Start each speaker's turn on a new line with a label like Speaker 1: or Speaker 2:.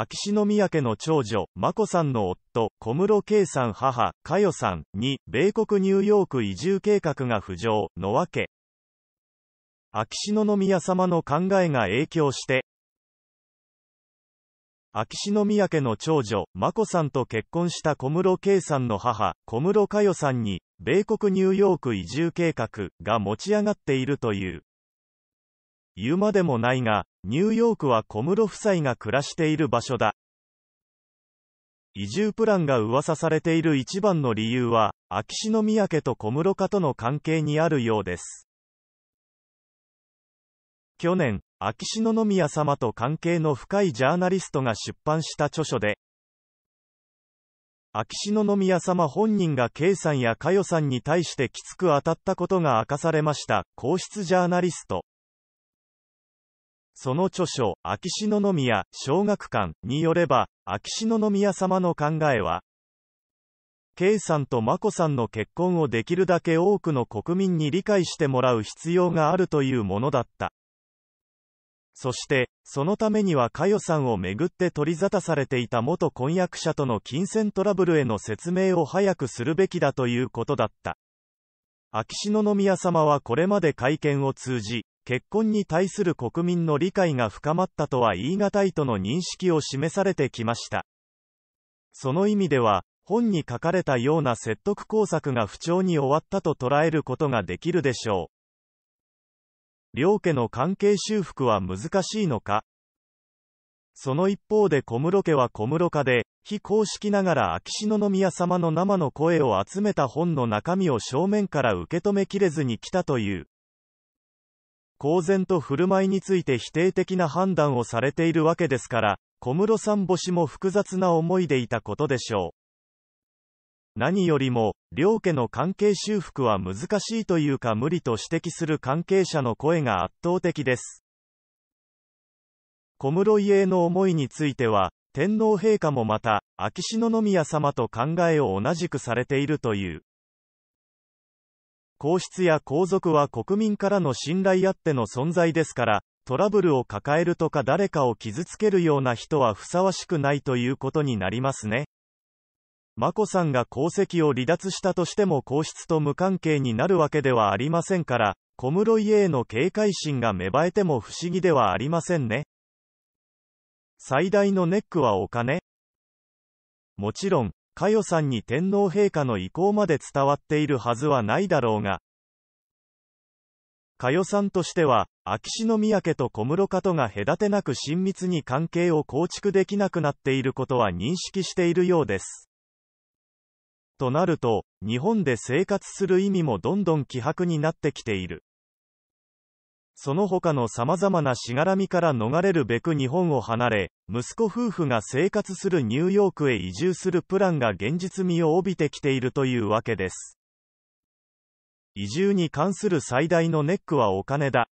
Speaker 1: 秋篠宮家の長女、眞子さんの夫、小室圭さん母、佳代さんに、米国ニューヨーク移住計画が浮上、のわけ。秋篠宮様の考えが影響して、秋篠宮家の長女、眞子さんと結婚した小室圭さんの母、小室佳代さんに、米国ニューヨーク移住計画が持ち上がっているという。言うまでもないが、ニューヨークは小室夫妻が暮らしている場所だ。移住プランが噂されている一番の理由は、秋篠宮家と小室家との関係にあるようです。去年、秋篠宮様と関係の深いジャーナリストが出版した著書で、秋篠宮様本人が K さんや佳代さんに対してきつく当たったことが明かされました、皇室ジャーナリスト。その著書、秋篠宮小学館によれば、秋篠宮様の考えは、圭さんと眞子さんの結婚をできるだけ多くの国民に理解してもらう必要があるというものだった。そして、そのためには佳代さんをめぐって取り沙汰されていた元婚約者との金銭トラブルへの説明を早くするべきだということだった。秋篠宮様はこれまで会見を通じ、結婚に対する国民の理解が深まったとは言い難いとの認識を示されてきました。その意味では、本に書かれたような説得工作が不調に終わったと捉えることができるでしょう。両家の関係修復は難しいのかその一方で小室家は小室家で、非公式ながら秋篠宮様の生の声を集めた本の中身を正面から受け止めきれずに来たという。公然と振る舞いについて否定的な判断をされているわけですから、小室さん星も複雑な思いでいたことでしょう。何よりも、両家の関係修復は難しいというか無理と指摘する関係者の声が圧倒的です。小室家への思いについては、天皇陛下もまた、秋篠宮様と考えを同じくされているという。皇室や皇族は国民からの信頼あっての存在ですから、トラブルを抱えるとか誰かを傷つけるような人はふさわしくないということになりますね。眞子さんが皇籍を離脱したとしても皇室と無関係になるわけではありませんから、小室家への警戒心が芽生えても不思議ではありませんね。最大のネックはお金。もちろん、佳代さんに天皇陛下の意向まで伝わっているはずはないだろうが、佳代さんとしては、秋篠宮家と小室家とが隔てなく親密に関係を構築できなくなっていることは認識しているようです。となると、日本で生活する意味もどんどん希薄になってきている。その他の様々なしがらみから逃れるべく日本を離れ、息子夫婦が生活するニューヨークへ移住するプランが現実味を帯びてきているというわけです。移住に関する最大のネックはお金だ。